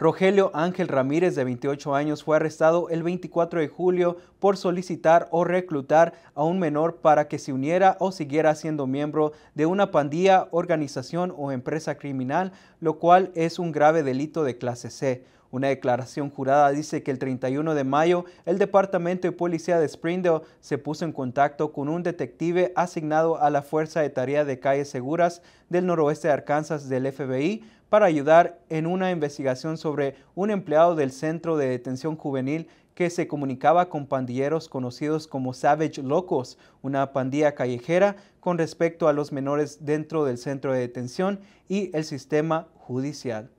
Rogelio Ángel Ramírez, de 28 años, fue arrestado el 24 de julio por solicitar o reclutar a un menor para que se uniera o siguiera siendo miembro de una pandilla, organización o empresa criminal, lo cual es un grave delito de clase C. Una declaración jurada dice que el 31 de mayo el Departamento de Policía de Springdale se puso en contacto con un detective asignado a la Fuerza de Tarea de Calles Seguras del Noroeste de Arkansas del FBI para ayudar en una investigación sobre un empleado del Centro de Detención Juvenil que se comunicaba con pandilleros conocidos como Savage Locos, una pandilla callejera con respecto a los menores dentro del centro de detención y el sistema judicial.